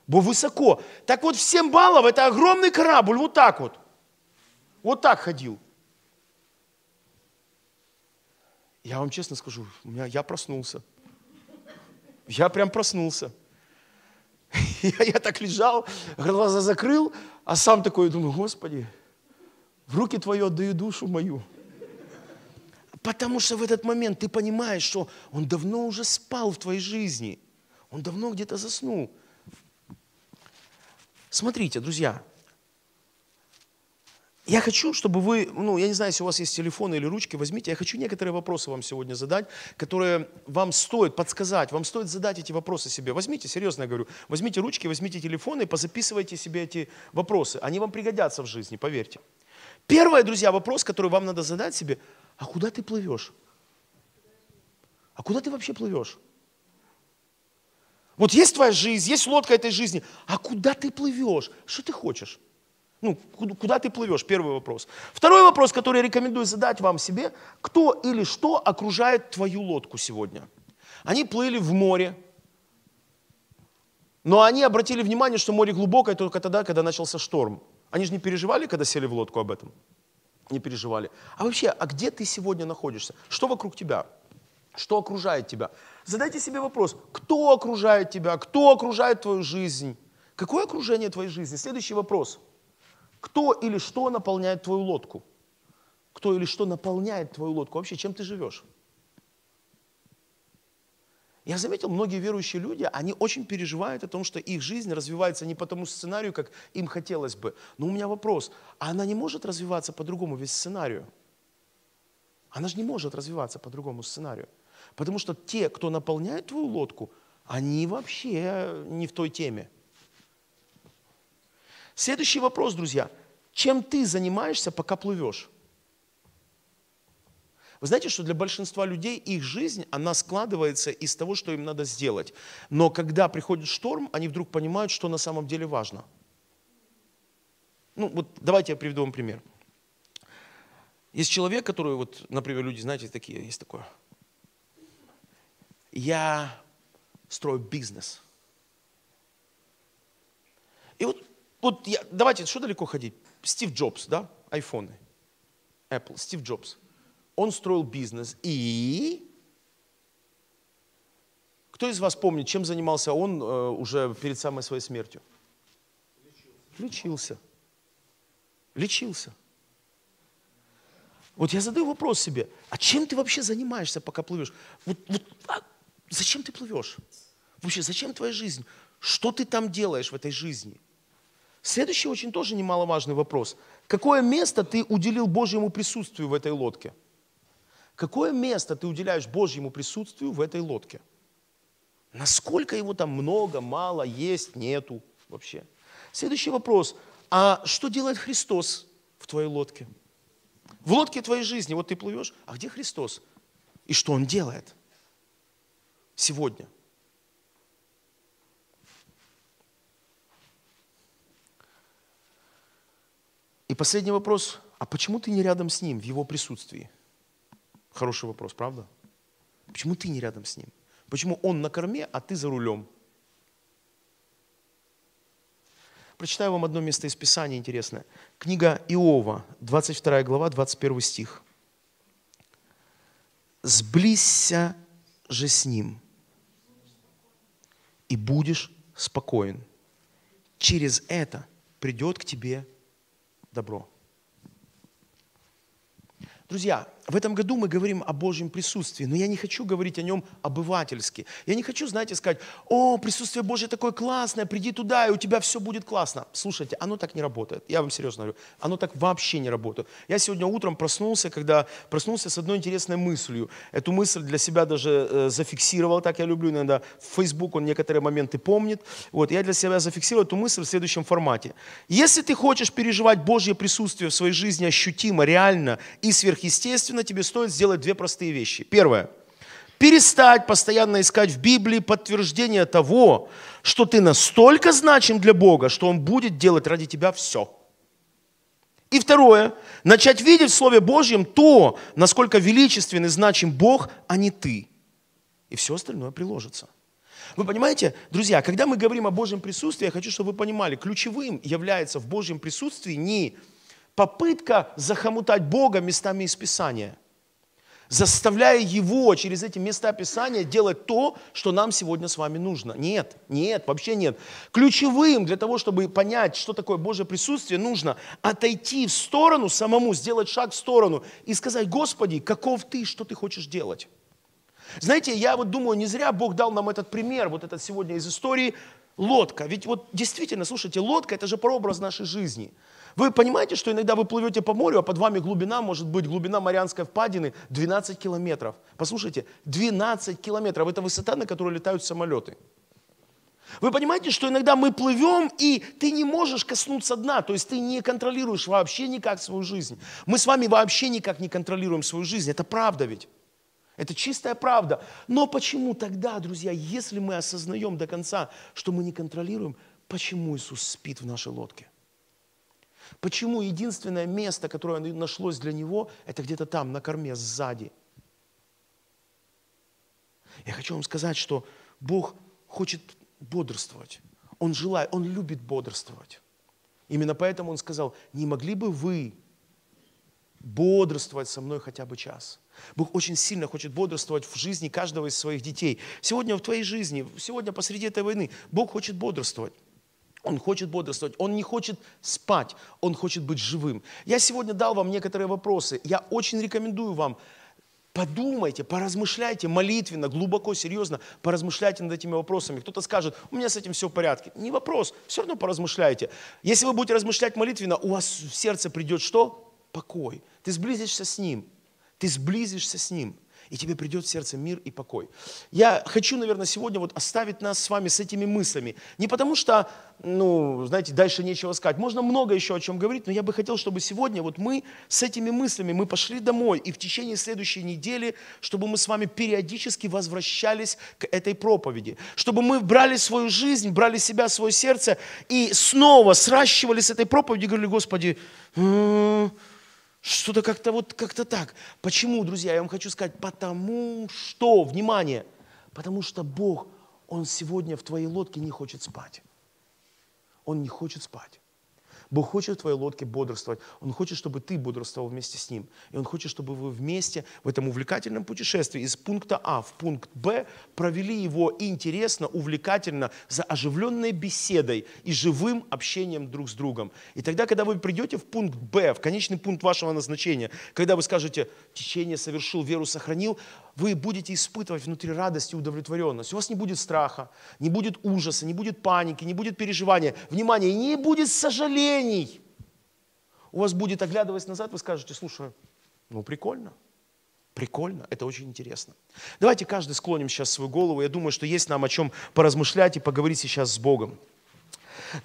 Бо высоко. Так вот, в 7 баллов это огромный корабль, вот так вот. Вот так ходил. Я вам честно скажу, у меня, я проснулся. Я прям проснулся. *laughs* Я, я так лежал, глаза закрыл, а сам такой думаю, Господи, в руки Твою отдаю душу мою. Потому что в этот момент ты понимаешь, что он давно уже спал в твоей жизни. Он давно где-то заснул. Смотрите, друзья, я хочу, чтобы вы, ну, я не знаю, если у вас есть телефоны или ручки, возьмите. Я хочу некоторые вопросы вам сегодня задать, которые вам стоит подсказать, вам стоит задать эти вопросы себе. Возьмите, серьезно я говорю, возьмите ручки, возьмите телефоны и позаписывайте себе эти вопросы. Они вам пригодятся в жизни, поверьте. Первое, друзья, вопрос, который вам надо задать себе, а куда ты плывешь? А куда ты вообще плывешь? Вот есть твоя жизнь, есть лодка этой жизни, а куда ты плывешь? Что ты хочешь? Ну, куда ты плывешь? Первый вопрос. Второй вопрос, который я рекомендую задать вам себе. Кто или что окружает твою лодку сегодня? Они плыли в море, но они обратили внимание, что море глубокое только тогда, когда начался шторм. Они же не переживали, когда сели в лодку об этом? Не переживали. А вообще, а где ты сегодня находишься? Что вокруг тебя? Что окружает тебя? Задайте себе вопрос, кто окружает тебя? Кто окружает твою жизнь? Какое окружение твоей жизни? Следующий вопрос – кто или что наполняет твою лодку? Кто или что наполняет твою лодку? Вообще, чем ты живешь? Я заметил, многие верующие люди, они очень переживают о том, что их жизнь развивается не по тому сценарию, как им хотелось бы. Но у меня вопрос, а она не может развиваться по другому весь сценарию? Она же не может развиваться по другому сценарию. Потому что те, кто наполняет твою лодку, они вообще не в той теме. Следующий вопрос, друзья. Чем ты занимаешься, пока плывешь? Вы знаете, что для большинства людей их жизнь, она складывается из того, что им надо сделать. Но когда приходит шторм, они вдруг понимают, что на самом деле важно. Ну вот давайте я приведу вам пример. Есть человек, который, вот, например, люди, знаете, такие, есть такое. Я строю бизнес. И вот вот я, давайте, что далеко ходить? Стив Джобс, да? Айфоны. Apple, Стив Джобс. Он строил бизнес и... Кто из вас помнит, чем занимался он э, уже перед самой своей смертью? Лечился. Лечился. Вот я задаю вопрос себе, а чем ты вообще занимаешься, пока плывешь? Вот, вот а зачем ты плывешь? Вообще, зачем твоя жизнь? Что ты там делаешь в этой жизни? Следующий очень тоже немаловажный вопрос. Какое место ты уделил Божьему присутствию в этой лодке? Какое место ты уделяешь Божьему присутствию в этой лодке? Насколько его там много, мало, есть, нету вообще? Следующий вопрос. А что делает Христос в твоей лодке? В лодке твоей жизни, вот ты плывешь, а где Христос? И что Он делает сегодня – И последний вопрос. А почему ты не рядом с ним, в его присутствии? Хороший вопрос, правда? Почему ты не рядом с ним? Почему он на корме, а ты за рулем? Прочитаю вам одно место из Писания интересное. Книга Иова, 22 глава, 21 стих. «Сблизься же с ним, и будешь спокоен. Через это придет к тебе добро. Друзья, в этом году мы говорим о Божьем присутствии, но я не хочу говорить о нем обывательски. Я не хочу, знаете, сказать, о, присутствие Божье такое классное, приди туда, и у тебя все будет классно. Слушайте, оно так не работает. Я вам серьезно говорю, оно так вообще не работает. Я сегодня утром проснулся, когда проснулся с одной интересной мыслью. Эту мысль для себя даже э, зафиксировал, так я люблю иногда. В Facebook он некоторые моменты помнит. Вот, я для себя зафиксировал эту мысль в следующем формате. Если ты хочешь переживать Божье присутствие в своей жизни ощутимо, реально и сверхъестественно, Естественно, тебе стоит сделать две простые вещи. Первое. Перестать постоянно искать в Библии подтверждение того, что ты настолько значим для Бога, что Он будет делать ради тебя все. И второе. Начать видеть в Слове Божьем то, насколько величествен и значим Бог, а не ты. И все остальное приложится. Вы понимаете, друзья, когда мы говорим о Божьем присутствии, я хочу, чтобы вы понимали, ключевым является в Божьем присутствии не попытка захомутать Бога местами из Писания, заставляя Его через эти места Писания делать то, что нам сегодня с вами нужно. Нет, нет, вообще нет. Ключевым для того, чтобы понять, что такое Божье присутствие, нужно отойти в сторону самому, сделать шаг в сторону и сказать, Господи, каков Ты, что Ты хочешь делать? Знаете, я вот думаю, не зря Бог дал нам этот пример, вот этот сегодня из истории лодка. Ведь вот действительно, слушайте, лодка это же прообраз нашей жизни. Вы понимаете, что иногда вы плывете по морю, а под вами глубина, может быть, глубина Марианской впадины 12 километров. Послушайте, 12 километров – это высота, на которой летают самолеты. Вы понимаете, что иногда мы плывем, и ты не можешь коснуться дна, то есть ты не контролируешь вообще никак свою жизнь. Мы с вами вообще никак не контролируем свою жизнь, это правда ведь. Это чистая правда. Но почему тогда, друзья, если мы осознаем до конца, что мы не контролируем, почему Иисус спит в нашей лодке? Почему единственное место, которое нашлось для него, это где-то там, на корме, сзади? Я хочу вам сказать, что Бог хочет бодрствовать. Он желает, Он любит бодрствовать. Именно поэтому Он сказал, не могли бы вы бодрствовать со мной хотя бы час – Бог очень сильно хочет бодрствовать в жизни каждого из своих детей. Сегодня в твоей жизни, сегодня посреди этой войны Бог хочет бодрствовать. Он хочет бодрствовать, он не хочет спать, он хочет быть живым. Я сегодня дал вам некоторые вопросы. Я очень рекомендую вам, подумайте, поразмышляйте молитвенно, глубоко, серьезно, поразмышляйте над этими вопросами. Кто-то скажет, у меня с этим все в порядке. Не вопрос, все равно поразмышляйте. Если вы будете размышлять молитвенно, у вас в сердце придет что? Покой. Ты сблизишься с Ним. Ты сблизишься с Ним, и тебе придет в сердце мир и покой. Я хочу, наверное, сегодня вот оставить нас с вами с этими мыслями. Не потому что, ну, знаете, дальше нечего сказать. Можно много еще о чем говорить, но я бы хотел, чтобы сегодня вот мы с этими мыслями, мы пошли домой, и в течение следующей недели, чтобы мы с вами периодически возвращались к этой проповеди. Чтобы мы брали свою жизнь, брали себя, свое сердце, и снова сращивались с этой проповедью говорили, Господи, м -м -м, что-то как-то вот, как-то так. Почему, друзья, я вам хочу сказать, потому что, внимание, потому что Бог, Он сегодня в твоей лодке не хочет спать. Он не хочет спать. Бог хочет в твоей лодке бодрствовать. Он хочет, чтобы ты бодрствовал вместе с Ним. И Он хочет, чтобы вы вместе в этом увлекательном путешествии из пункта А в пункт Б провели его интересно, увлекательно, за оживленной беседой и живым общением друг с другом. И тогда, когда вы придете в пункт Б, в конечный пункт вашего назначения, когда вы скажете «течение совершил, веру сохранил», вы будете испытывать внутри радость и удовлетворенность. У вас не будет страха, не будет ужаса, не будет паники, не будет переживания. Внимание, не будет сожалений. У вас будет, оглядываясь назад, вы скажете, слушай, ну прикольно, прикольно, это очень интересно. Давайте каждый склоним сейчас свою голову. Я думаю, что есть нам о чем поразмышлять и поговорить сейчас с Богом.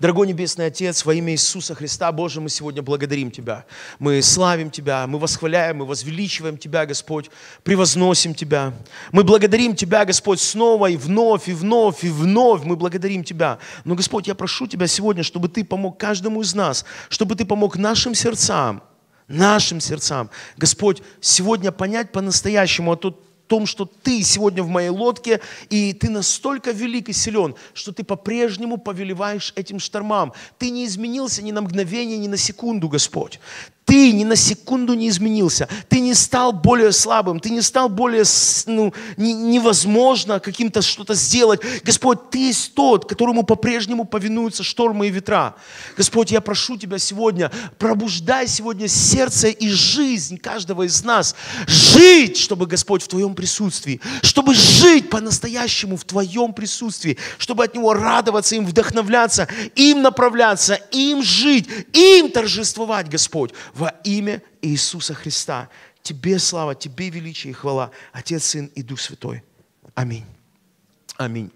Дорогой Небесный Отец, во имя Иисуса Христа, Боже, мы сегодня благодарим Тебя. Мы славим Тебя, мы восхваляем, мы возвеличиваем Тебя, Господь, превозносим Тебя. Мы благодарим Тебя, Господь, снова и вновь, и вновь, и вновь. Мы благодарим Тебя. Но, Господь, я прошу Тебя сегодня, чтобы Ты помог каждому из нас, чтобы Ты помог нашим сердцам, нашим сердцам. Господь, сегодня понять по-настоящему, а тут том, что ты сегодня в моей лодке, и ты настолько велик и силен, что ты по-прежнему повелеваешь этим штормам. Ты не изменился ни на мгновение, ни на секунду, Господь. Ты ни на секунду не изменился. Ты не стал более слабым. Ты не стал более ну, невозможно каким-то что-то сделать. Господь, Ты есть тот, которому по-прежнему повинуются штормы и ветра. Господь, я прошу Тебя сегодня, пробуждай сегодня сердце и жизнь каждого из нас. Жить, чтобы, Господь, в Твоем присутствии. Чтобы жить по-настоящему в Твоем присутствии. Чтобы от Него радоваться, им вдохновляться, им направляться, им жить, им торжествовать, Господь во имя Иисуса Христа. Тебе слава, Тебе величие и хвала, Отец, Сын и Дух Святой. Аминь. Аминь.